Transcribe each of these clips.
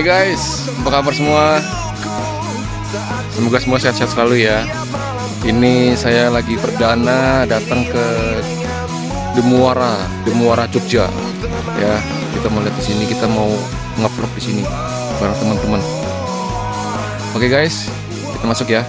Hai guys, apa kabar semua? Semoga semua sehat-sehat selalu ya. Ini saya lagi perdana datang ke Demuara, Demuara Jogja. Ya, kita mau lihat di sini, kita mau ngevlog di sini bareng teman-teman. Oke guys, kita masuk ya.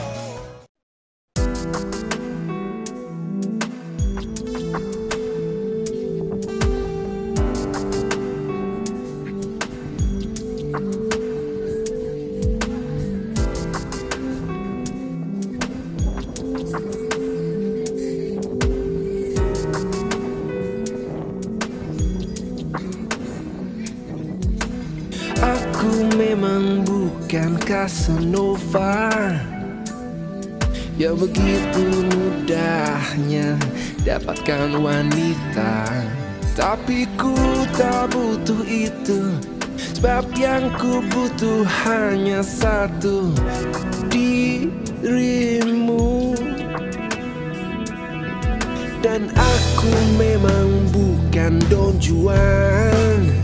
Casanova Ya begitu mudahnya dapatkan wanita Tapi ku tak butuh itu Sebab yang ku butuh hanya satu Dirimu Dan aku memang bukan Don Juan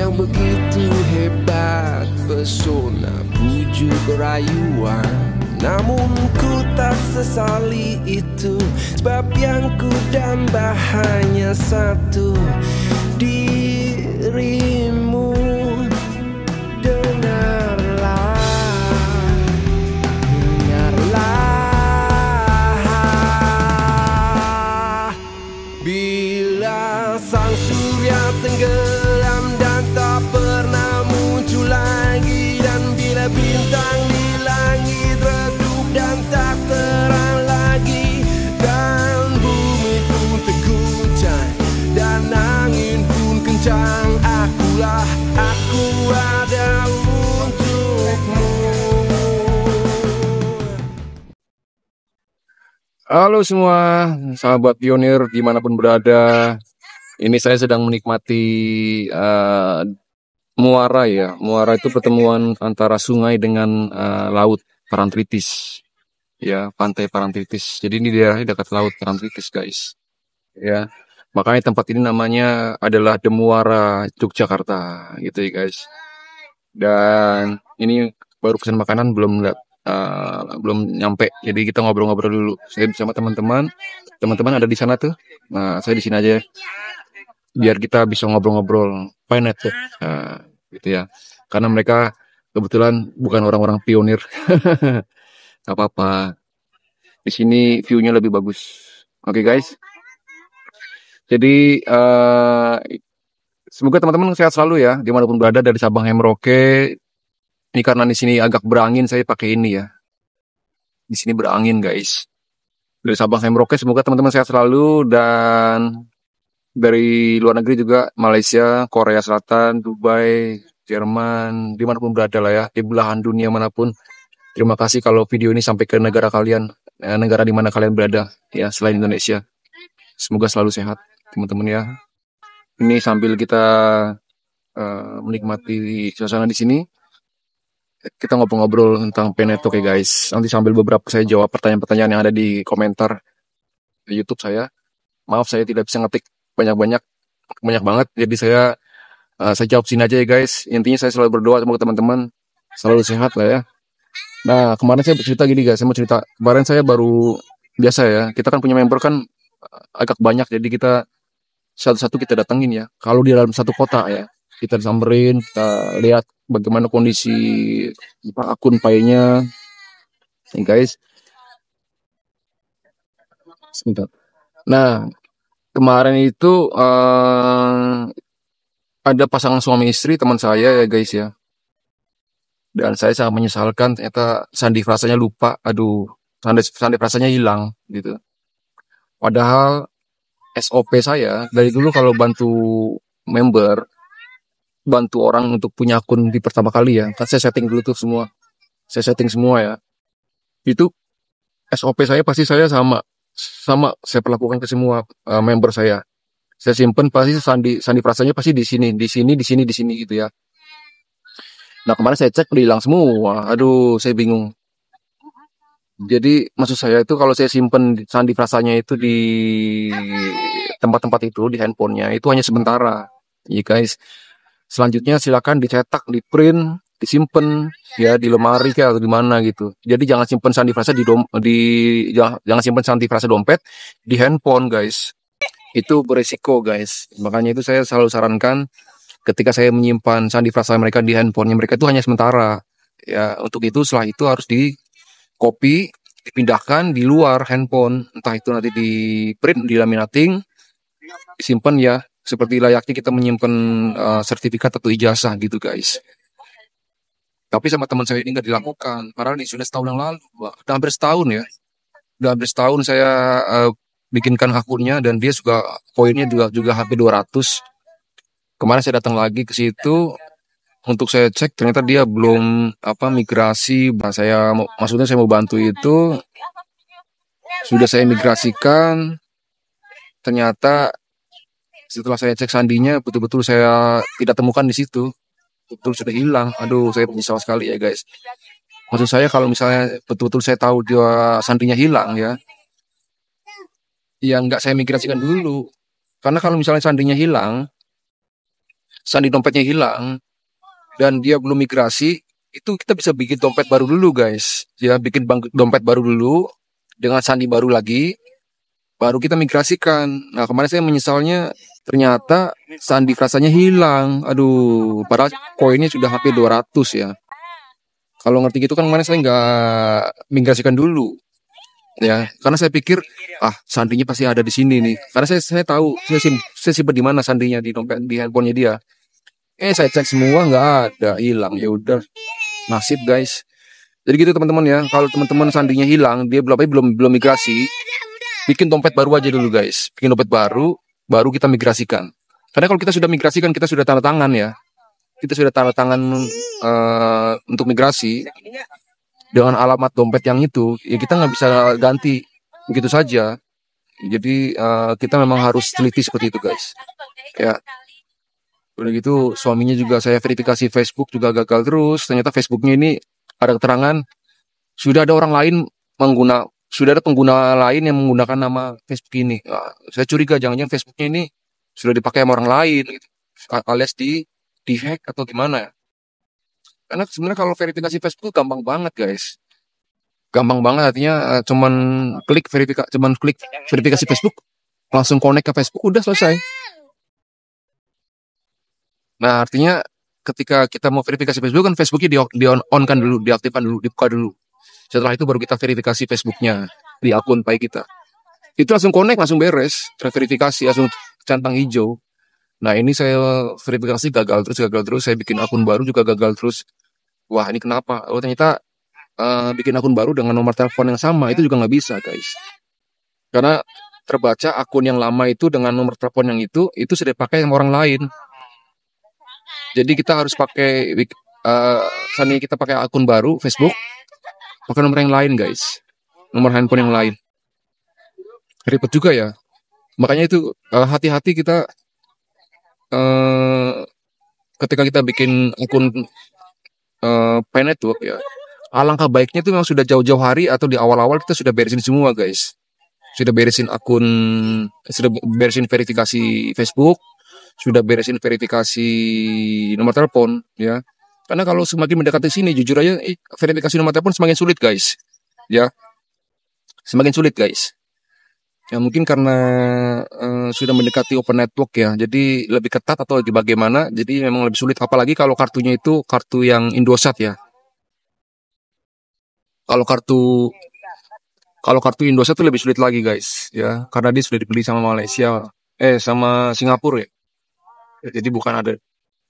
yang begitu hebat Pesona bujuk rayuan Namun ku tak sesali itu Sebab yang ku damba hanya satu Dirimu Halo semua, sahabat pionir dimanapun berada. Ini saya sedang menikmati uh, muara ya. Muara itu pertemuan antara sungai dengan uh, laut Parantritis. Ya, pantai Parantritis. Jadi ini daerahnya dekat laut Parantritis, guys. Ya. Makanya tempat ini namanya adalah Demuara Yogyakarta gitu ya, guys. Dan ini baru pesan makanan belum lihat. Eh, belum nyampe. Jadi kita ngobrol-ngobrol dulu. Saya sama teman-teman, teman-teman ada di sana tuh. Nah, saya di sini aja ya. biar kita bisa ngobrol-ngobrol Pinet ya tuh. Nah, gitu ya. Karena mereka kebetulan bukan orang-orang pionir. Gak apa-apa. Di sini view-nya lebih bagus. Oke okay, guys. Jadi uh, semoga teman-teman sehat selalu ya, dimanapun berada dari Sabang Merauke, ini karena di sini agak berangin saya pakai ini ya. Di sini berangin guys. Dari Sabang saya Merauke semoga teman-teman sehat selalu dan dari luar negeri juga Malaysia, Korea Selatan, Dubai, Jerman, dimanapun berada lah ya di belahan dunia manapun. Terima kasih kalau video ini sampai ke negara kalian, eh, negara di mana kalian berada ya selain Indonesia. Semoga selalu sehat teman-teman ya. Ini sambil kita uh, menikmati suasana di sini kita ngobrol-ngobrol tentang Peneto ya oh. guys. Nanti sambil beberapa saya jawab pertanyaan-pertanyaan yang ada di komentar di YouTube saya. Maaf saya tidak bisa ngetik banyak-banyak banyak banget jadi saya uh, saya jawab sini aja ya guys. Intinya saya selalu berdoa semoga teman-teman selalu sehat lah ya. Nah, kemarin saya cerita gini guys, saya mau cerita. Kemarin saya baru biasa ya. Kita kan punya member kan eh, agak banyak jadi kita satu-satu kita datengin ya. Kalau di dalam satu kota ya, kita samperin, kita lihat bagaimana kondisi apa, akun paynya nih guys sebentar nah kemarin itu uh, ada pasangan suami istri teman saya ya guys ya dan saya sangat menyesalkan ternyata sandi frasanya lupa aduh sandi sandi frasanya hilang gitu padahal SOP saya dari dulu kalau bantu member bantu orang untuk punya akun di pertama kali ya kan saya setting dulu tuh semua saya setting semua ya itu SOP saya pasti saya sama sama saya perlakukan ke semua uh, member saya saya simpen pasti sandi sandi frasanya pasti di sini di sini di sini di sini gitu ya nah kemarin saya cek udah hilang semua aduh saya bingung jadi maksud saya itu kalau saya simpen sandi frasanya itu di tempat-tempat itu di handphonenya itu hanya sementara ya guys Selanjutnya silakan dicetak, di print, disimpan ya di lemari kayak atau di mana gitu. Jadi jangan simpan sandi frasa di dom, di jangan, jangan simpan sandi frasa dompet di handphone guys. Itu beresiko guys. Makanya itu saya selalu sarankan ketika saya menyimpan sandi frasa mereka di handphone, mereka itu hanya sementara. Ya untuk itu setelah itu harus di copy dipindahkan di luar handphone entah itu nanti di print di laminating disimpan ya seperti layaknya kita menyimpan uh, sertifikat atau ijazah gitu guys. Tapi sama teman saya ini nggak dilakukan. Padahal ini sudah setahun yang lalu, udah hampir setahun ya. Udah hampir setahun saya uh, bikinkan akunnya dan dia juga poinnya juga juga hampir 200. Kemarin saya datang lagi ke situ untuk saya cek ternyata dia belum apa migrasi. Nah, saya maksudnya saya mau bantu itu sudah saya migrasikan ternyata setelah saya cek sandinya, betul-betul saya tidak temukan di situ. Betul sudah hilang. Aduh, saya menyesal sekali ya guys. Maksud saya kalau misalnya betul-betul saya tahu dia sandinya hilang ya, yang nggak saya migrasikan dulu. Karena kalau misalnya sandinya hilang, sandi dompetnya hilang, dan dia belum migrasi, itu kita bisa bikin dompet baru dulu guys. Ya, bikin bank dompet baru dulu, dengan sandi baru lagi, baru kita migrasikan. Nah, kemarin saya menyesalnya Ternyata sandi rasanya hilang. Aduh, padahal koinnya sudah hampir 200 ya. Kalau ngerti gitu kan kemarin saya nggak migrasikan dulu. Ya, karena saya pikir ah sandinya pasti ada di sini nih. Karena saya saya tahu saya, sim, saya simpan di mana sandinya di dompet di handphonenya dia. Eh saya cek semua nggak ada, hilang. Ya udah. Nasib guys. Jadi gitu teman-teman ya, kalau teman-teman sandinya hilang, dia belum belum belum migrasi, bikin dompet baru aja dulu guys. Bikin dompet baru, baru kita migrasikan. Karena kalau kita sudah migrasikan, kita sudah tanda tangan ya. Kita sudah tanda tangan uh, untuk migrasi dengan alamat dompet yang itu, ya kita nggak bisa ganti begitu saja. Jadi uh, kita memang harus teliti seperti itu guys. Ya. Udah gitu suaminya juga saya verifikasi Facebook juga gagal terus. Ternyata Facebooknya ini ada keterangan sudah ada orang lain mengguna sudah ada pengguna lain yang menggunakan nama Facebook ini. Nah, saya curiga jangan-jangan Facebooknya ini sudah dipakai sama orang lain, gitu. alias di di hack atau gimana. Ya. Karena sebenarnya kalau verifikasi Facebook gampang banget guys, gampang banget artinya eh, cuman klik verifikasi, cuman klik verifikasi Facebook, langsung connect ke Facebook udah selesai. Nah artinya ketika kita mau verifikasi Facebook kan Facebooknya di, di on, on kan dulu, diaktifkan dulu, dibuka dulu. Setelah itu baru kita verifikasi Facebooknya di akun Pai kita. Itu langsung connect, langsung beres, terverifikasi, langsung centang hijau. Nah ini saya verifikasi gagal terus, gagal terus. Saya bikin akun baru juga gagal terus. Wah ini kenapa? Oh ternyata uh, bikin akun baru dengan nomor telepon yang sama itu juga nggak bisa guys. Karena terbaca akun yang lama itu dengan nomor telepon yang itu itu sudah pakai sama orang lain. Jadi kita harus pakai uh, kita pakai akun baru Facebook Pakai nomor yang lain guys. Nomor handphone yang lain. Ribet juga ya. Makanya itu eh, hati-hati uh, kita uh, ketika kita bikin akun uh, eh, pay network ya. Alangkah baiknya itu memang sudah jauh-jauh hari atau di awal-awal kita sudah beresin semua guys. Sudah beresin akun, sudah beresin verifikasi Facebook, sudah beresin verifikasi nomor telepon ya karena kalau semakin mendekati sini, jujur aja eh, verifikasi nomor telepon semakin sulit guys. Ya, semakin sulit guys. Ya mungkin karena eh, sudah mendekati open network ya, jadi lebih ketat atau bagaimana, jadi memang lebih sulit. Apalagi kalau kartunya itu kartu yang Indosat ya. Kalau kartu kalau kartu Indosat itu lebih sulit lagi guys, ya karena dia sudah dibeli sama Malaysia, eh sama Singapura ya. Jadi bukan ada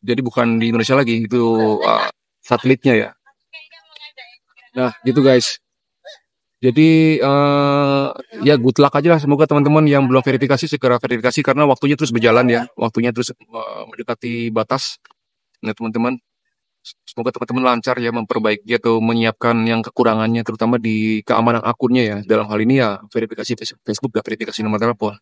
jadi bukan di Indonesia lagi, itu uh, satelitnya ya. Nah, gitu guys. Jadi uh, ya good luck aja lah semoga teman-teman yang belum verifikasi segera verifikasi karena waktunya terus berjalan ya. Waktunya terus uh, mendekati batas. Nah, teman-teman semoga teman-teman lancar ya memperbaiki atau menyiapkan yang kekurangannya terutama di keamanan akunnya ya. Dalam hal ini ya verifikasi Facebook gak verifikasi nomor telepon.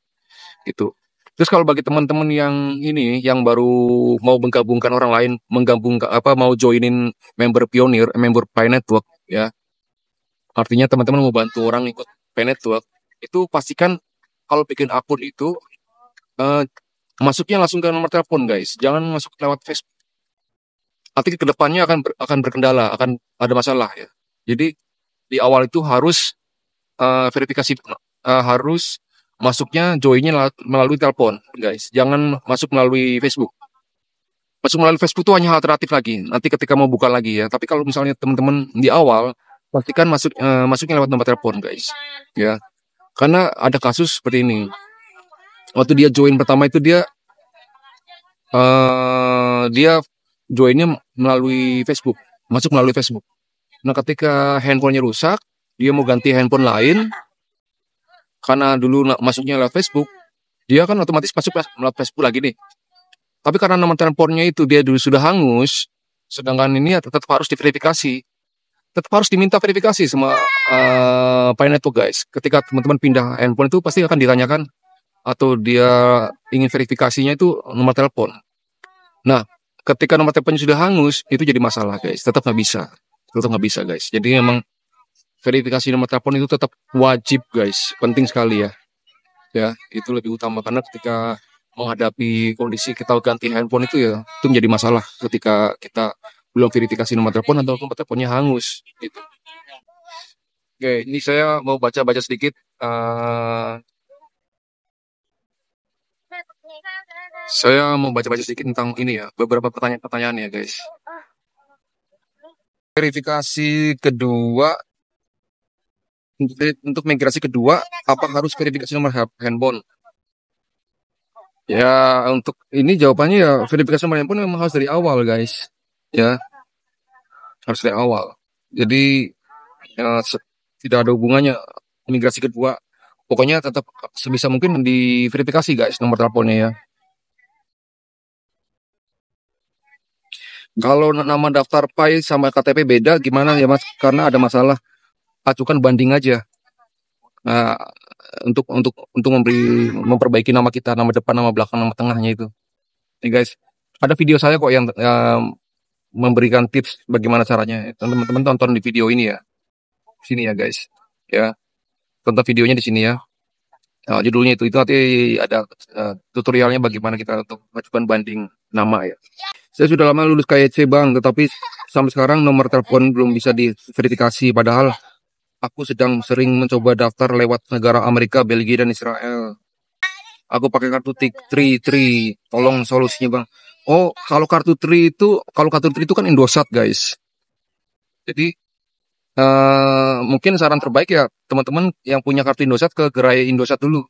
Gitu. Terus kalau bagi teman-teman yang ini yang baru mau menggabungkan orang lain, menggabungkan apa mau joinin member pionir, eh, member Pi Network ya. Artinya teman-teman mau bantu orang ikut Pi Network, itu pastikan kalau bikin akun itu uh, masuknya langsung ke nomor telepon guys, jangan masuk lewat Facebook. Nanti kedepannya akan ber, akan berkendala, akan ada masalah ya. Jadi di awal itu harus uh, verifikasi uh, harus masuknya joinnya melalui telepon, guys. Jangan masuk melalui Facebook. Masuk melalui Facebook itu hanya alternatif lagi. Nanti ketika mau buka lagi ya. Tapi kalau misalnya teman-teman di awal pastikan masuk uh, eh, masuknya lewat nomor telepon, guys. Ya. Karena ada kasus seperti ini. Waktu dia join pertama itu dia uh, dia joinnya melalui Facebook, masuk melalui Facebook. Nah, ketika handphonenya rusak, dia mau ganti handphone lain, karena dulu masuknya lewat Facebook, dia kan otomatis masuk lewat Facebook lagi nih. Tapi karena nomor teleponnya itu dia dulu sudah hangus, sedangkan ini ya tetap harus diverifikasi. Tetap harus diminta verifikasi sama uh, eh, Pine Network guys. Ketika teman-teman pindah handphone itu pasti akan ditanyakan atau dia ingin verifikasinya itu nomor telepon. Nah, ketika nomor teleponnya sudah hangus, itu jadi masalah guys. Tetap nggak bisa, tetap nggak bisa guys. Jadi memang verifikasi nomor telepon itu tetap wajib guys, penting sekali ya. Ya, itu lebih utama karena ketika menghadapi kondisi kita ganti handphone itu ya itu menjadi masalah ketika kita belum verifikasi nomor telepon atau nomor teleponnya hangus gitu. Oke, ini saya mau baca-baca sedikit uh, saya mau baca-baca sedikit tentang ini ya, beberapa pertanyaan-pertanyaan ya guys. Verifikasi kedua untuk, migrasi kedua, apa harus verifikasi nomor handphone? Ya, untuk ini jawabannya ya verifikasi nomor handphone memang harus dari awal, guys. Ya, harus dari awal. Jadi ya, tidak ada hubungannya migrasi kedua. Pokoknya tetap sebisa mungkin diverifikasi, guys, nomor teleponnya ya. Kalau nama daftar PAI sama KTP beda, gimana ya, Mas? Karena ada masalah acukan banding aja uh, untuk untuk untuk memberi memperbaiki nama kita nama depan nama belakang nama tengahnya itu nih guys ada video saya kok yang uh, memberikan tips bagaimana caranya teman-teman tonton di video ini ya sini ya guys ya tonton videonya di sini ya nah, judulnya itu itu nanti ada uh, tutorialnya bagaimana kita untuk mengajukan banding nama ya saya sudah lama lulus KYC bang tetapi sampai sekarang nomor telepon belum bisa diverifikasi padahal Aku sedang sering mencoba daftar lewat negara Amerika, Belgia, dan Israel. Aku pakai kartu TIK tri tri. Tolong solusinya bang. Oh, kalau kartu tri itu, kalau kartu tri itu kan Indosat guys. Jadi uh, mungkin saran terbaik ya teman-teman yang punya kartu Indosat ke gerai Indosat dulu.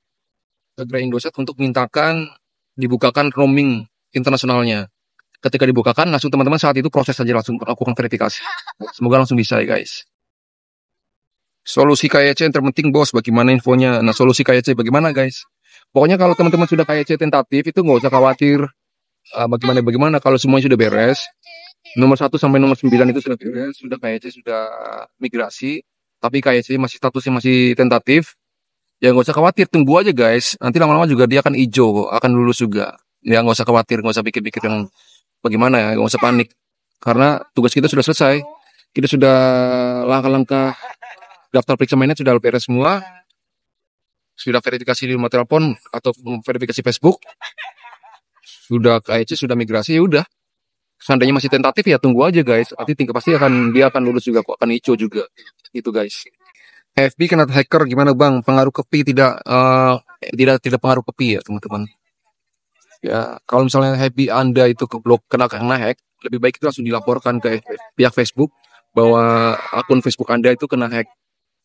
Ke gerai Indosat untuk mintakan dibukakan roaming internasionalnya. Ketika dibukakan, langsung teman-teman saat itu proses saja langsung lakukan verifikasi. Semoga langsung bisa ya guys. Solusi KYC yang terpenting bos, bagaimana infonya? Nah solusi KYC bagaimana guys? Pokoknya kalau teman-teman sudah KYC tentatif itu nggak usah khawatir uh, bagaimana bagaimana kalau semuanya sudah beres. Nomor satu sampai nomor sembilan itu sudah beres, sudah KYC sudah migrasi, tapi KYC masih statusnya masih tentatif. Ya nggak usah khawatir, tunggu aja guys. Nanti lama-lama juga dia akan hijau, akan lulus juga. Ya nggak usah khawatir, nggak usah pikir-pikir yang bagaimana ya, nggak usah panik. Karena tugas kita sudah selesai. Kita sudah langkah-langkah daftar periksa mainnya sudah beres semua iya. sudah verifikasi di rumah telepon atau verifikasi Facebook sudah ke IC sudah migrasi ya udah seandainya masih tentatif ya tunggu aja guys nanti tinggal pasti akan dia akan lulus juga kok akan ico juga itu guys FB kena hacker gimana bang pengaruh ke P tidak uh, tidak tidak pengaruh ke P ya teman-teman ya kalau misalnya happy anda itu ke blog kena kena hack lebih baik itu langsung dilaporkan ke pihak Facebook bahwa akun Facebook anda itu kena hack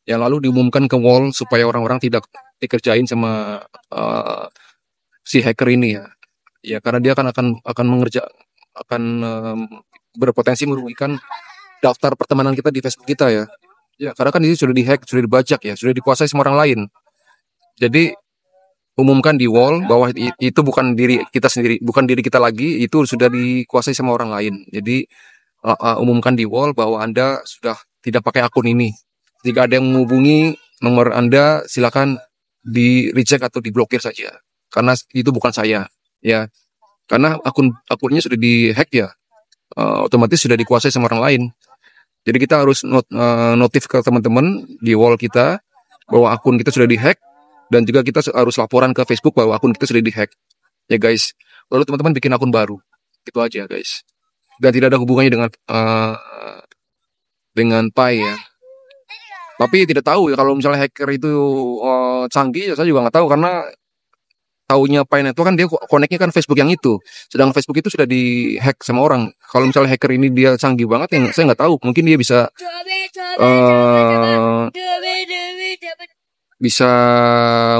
yang lalu diumumkan ke wall supaya orang-orang tidak dikerjain sama uh, si hacker ini ya ya karena dia kan akan akan mengerja akan um, berpotensi merugikan daftar pertemanan kita di Facebook kita ya ya karena kan ini sudah dihack sudah dibajak ya sudah dikuasai sama orang lain jadi umumkan di wall bahwa itu bukan diri kita sendiri bukan diri kita lagi itu sudah dikuasai sama orang lain jadi uh, uh, umumkan di wall bahwa anda sudah tidak pakai akun ini jika ada yang menghubungi nomor Anda, silakan di reject atau diblokir saja. Karena itu bukan saya, ya. Karena akun akunnya sudah di hack ya, uh, otomatis sudah dikuasai sama orang lain. Jadi kita harus not, uh, notif ke teman-teman di wall kita bahwa akun kita sudah di hack, dan juga kita harus laporan ke Facebook bahwa akun kita sudah di hack. Ya guys, lalu teman-teman bikin akun baru. Itu aja guys. Dan tidak ada hubungannya dengan uh, dengan Pi ya. Tapi tidak tahu ya kalau misalnya hacker itu uh, canggih, ya saya juga nggak tahu karena taunya Pi itu kan dia koneknya kan Facebook yang itu. Sedang Facebook itu sudah dihack sama orang. Kalau misalnya hacker ini dia canggih banget, yang saya nggak tahu. Mungkin dia bisa eh, bisa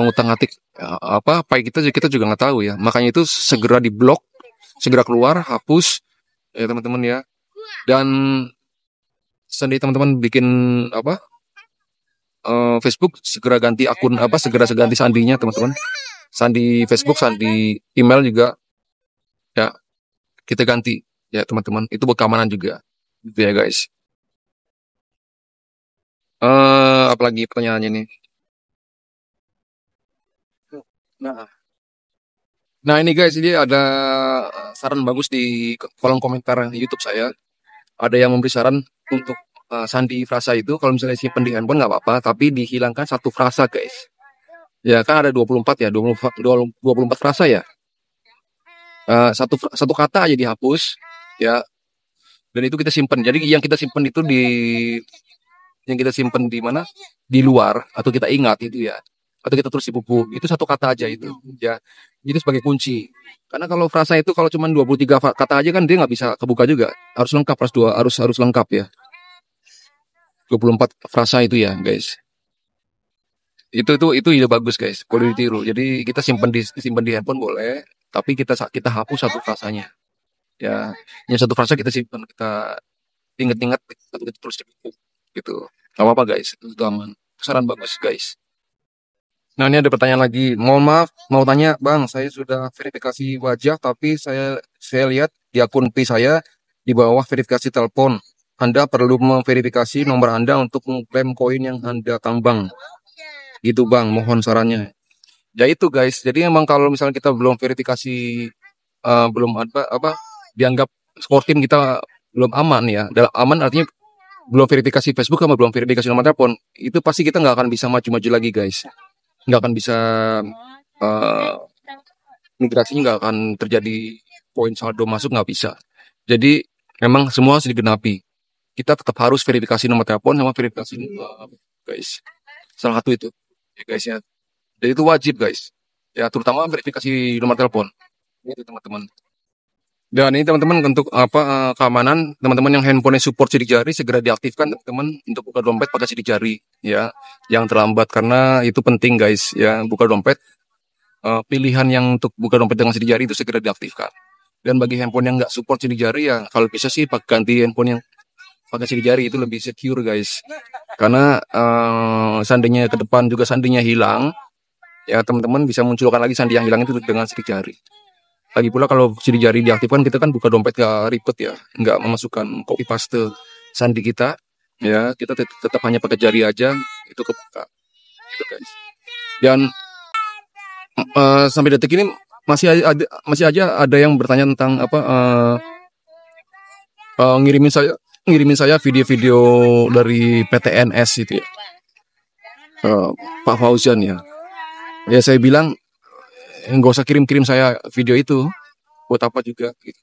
ngutang atik eh, apa Pi kita kita juga nggak tahu ya. Makanya itu segera diblok, segera keluar, hapus ya teman-teman ya. Dan sendiri teman-teman bikin apa uh, Facebook segera ganti akun apa segera ganti sandinya teman-teman sandi Facebook sandi email juga ya kita ganti ya teman-teman itu buat keamanan juga gitu ya guys uh, apalagi pertanyaannya nih nah nah ini guys ini ada saran bagus di kolom komentar YouTube saya ada yang memberi saran untuk uh, sandi frasa itu kalau misalnya simpen pendingan pun nggak apa-apa tapi dihilangkan satu frasa guys ya kan ada 24 ya 24, 24 frasa ya uh, satu satu kata aja dihapus ya dan itu kita simpen jadi yang kita simpen itu di yang kita simpen di mana di luar atau kita ingat itu ya atau kita terus di buku itu satu kata aja itu ya itu sebagai kunci karena kalau frasa itu kalau cuma 23 kata aja kan dia nggak bisa kebuka juga harus lengkap harus dua harus harus lengkap ya 24 frasa itu ya guys itu itu itu ide bagus guys boleh ditiru jadi kita simpen di simpen di handphone boleh tapi kita kita hapus satu frasanya ya yang satu frasa kita simpen kita inget-inget terus gitu gak apa-apa guys itu aman saran bagus guys nah ini ada pertanyaan lagi mohon maaf mau tanya bang saya sudah verifikasi wajah tapi saya saya lihat di akun P saya di bawah verifikasi telepon anda perlu memverifikasi nomor Anda untuk mengklaim koin yang Anda tambang. Gitu Bang, mohon sarannya. Ya itu guys, jadi emang kalau misalnya kita belum verifikasi uh, belum apa apa dianggap skor tim kita belum aman ya. Dalam aman artinya belum verifikasi Facebook sama belum verifikasi nomor telepon, itu pasti kita nggak akan bisa maju-maju lagi guys. Nggak akan bisa uh, migrasinya nggak akan terjadi poin saldo masuk nggak bisa. Jadi memang semua harus digenapi kita tetap harus verifikasi nomor telepon sama verifikasi uh, guys salah satu itu ya guys ya jadi itu wajib guys ya terutama verifikasi nomor telepon itu teman-teman dan ini teman-teman untuk apa eh, keamanan teman-teman yang handphonenya support sidik jari segera diaktifkan teman-teman untuk buka dompet pada sidik jari ya yang terlambat karena itu penting guys ya buka dompet uh, pilihan yang untuk buka dompet dengan sidik jari itu segera diaktifkan dan bagi handphone yang nggak support sidik jari ya kalau bisa sih pakai ganti handphone yang pakai sidik jari itu lebih secure guys karena uh, sandinya ke depan juga sandinya hilang ya teman-teman bisa munculkan lagi sandi yang hilang itu dengan sidik jari lagi pula kalau sidik jari diaktifkan kita kan buka dompet gak ribet ya nggak memasukkan copy paste sandi kita ya kita tet tetap hanya pakai jari aja itu kebuka gitu guys dan uh, sampai detik ini masih ada masih aja ada yang bertanya tentang apa uh, uh, ngirimin saya ngirimin saya video-video dari PTNS itu ya. Uh, Pak Fauzan ya. Ya saya bilang nggak usah kirim-kirim saya video itu buat apa juga. Gitu.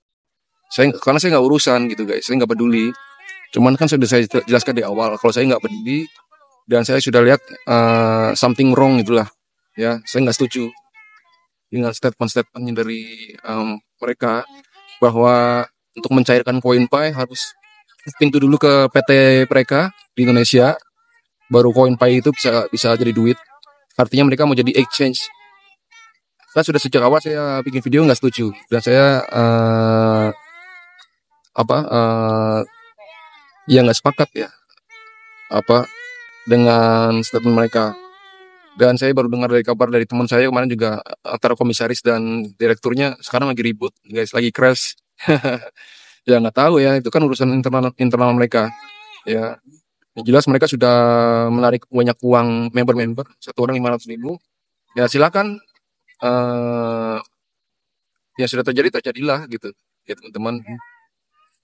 Saya karena saya nggak urusan gitu guys, saya nggak peduli. Cuman kan sudah saya jelaskan di awal kalau saya nggak peduli dan saya sudah lihat uh, something wrong itulah ya saya nggak setuju dengan statement-statementnya dari um, mereka bahwa untuk mencairkan poin pai harus Pintu dulu ke PT mereka di Indonesia baru koin pay itu bisa bisa jadi duit artinya mereka mau jadi exchange saya sudah sejak awal saya bikin video nggak setuju dan saya uh, apa uh, ya nggak sepakat ya apa dengan statement mereka dan saya baru dengar dari kabar dari teman saya kemarin juga eh, antara komisaris dan direkturnya sekarang lagi ribut guys lagi crash ya nggak tahu ya itu kan urusan internal internal mereka ya yang jelas mereka sudah menarik banyak uang member-member satu orang lima ratus ribu ya silakan uh, eh, yang sudah terjadi terjadilah gitu ya teman-teman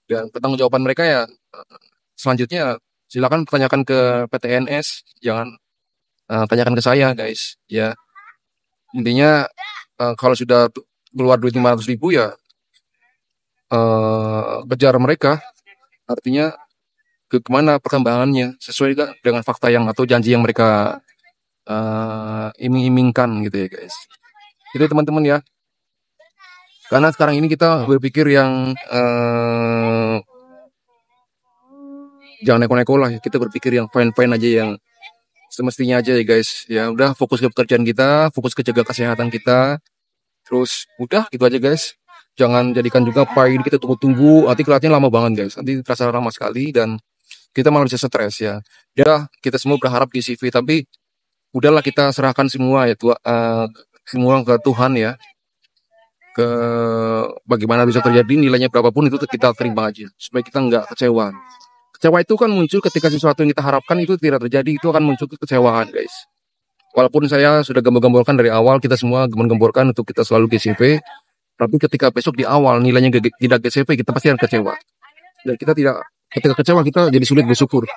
dan pertanggung jawaban mereka ya eh, selanjutnya silakan pertanyakan ke PTNS jangan uh, tanyakan ke saya guys ya intinya uh, kalau sudah keluar duit ratus ribu ya uh, eh, kejar mereka artinya ke kemana perkembangannya sesuai dengan fakta yang atau janji yang mereka uh, iming-imingkan gitu ya guys itu teman-teman ya karena sekarang ini kita berpikir yang uh, jangan neko-neko lah ya. kita berpikir yang fine-fine aja yang semestinya aja ya guys ya udah fokus ke pekerjaan kita fokus ke jaga kesehatan kita terus udah gitu aja guys jangan jadikan juga pay ini kita tunggu-tunggu nanti kelihatannya lama banget guys nanti terasa lama sekali dan kita malah bisa stres ya ya kita semua berharap di CV tapi udahlah kita serahkan semua ya tua, uh, semua ke Tuhan ya ke bagaimana bisa terjadi nilainya berapapun itu kita terima aja supaya kita nggak kecewa kecewa itu kan muncul ketika sesuatu yang kita harapkan itu tidak terjadi itu akan muncul kekecewaan guys walaupun saya sudah gembor-gemborkan dari awal kita semua gembor-gemborkan untuk kita selalu CV. Tapi ketika besok di awal nilainya tidak GCP, kita pasti akan kecewa. Dan kita tidak, ketika kecewa kita jadi sulit bersyukur.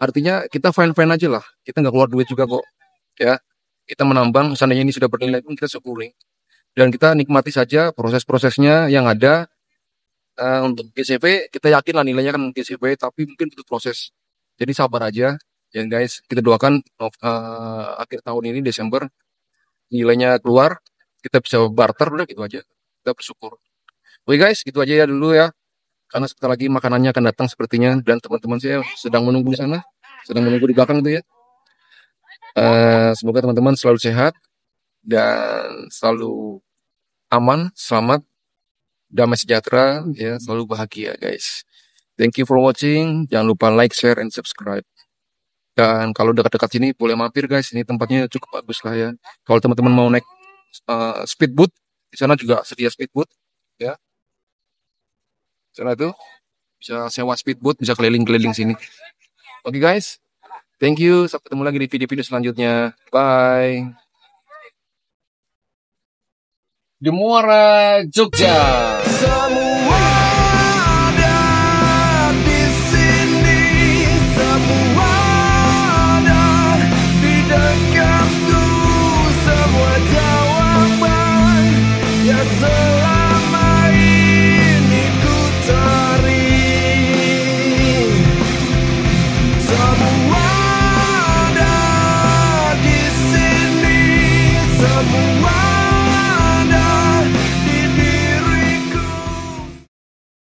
Artinya kita fine-fine aja lah. Kita nggak keluar duit juga kok. Ya, kita menambang, seandainya ini sudah bernilai pun kita syukuri. Dan kita nikmati saja proses-prosesnya yang ada. Uh, untuk GCP, kita yakin lah nilainya kan GCP, tapi mungkin butuh proses. Jadi sabar aja. Ya guys, kita doakan uh, akhir tahun ini Desember nilainya keluar, kita bisa barter udah gitu aja kita bersyukur. Oke guys, gitu aja ya dulu ya. Karena sebentar lagi makanannya akan datang sepertinya dan teman-teman saya sedang menunggu di sana, sedang menunggu di belakang itu ya. Uh, semoga teman-teman selalu sehat dan selalu aman, selamat, damai sejahtera, ya selalu bahagia guys. Thank you for watching. Jangan lupa like, share, and subscribe. Dan kalau dekat-dekat sini boleh mampir guys, ini tempatnya cukup bagus lah ya. Kalau teman-teman mau naik uh, speedboat di sana juga sedia speedboat, ya. Di sana tuh bisa sewa speedboat, bisa keliling-keliling sini. Oke okay, guys, thank you. Sampai ketemu lagi di video-video selanjutnya. Bye. Di Muara Jogja. Semua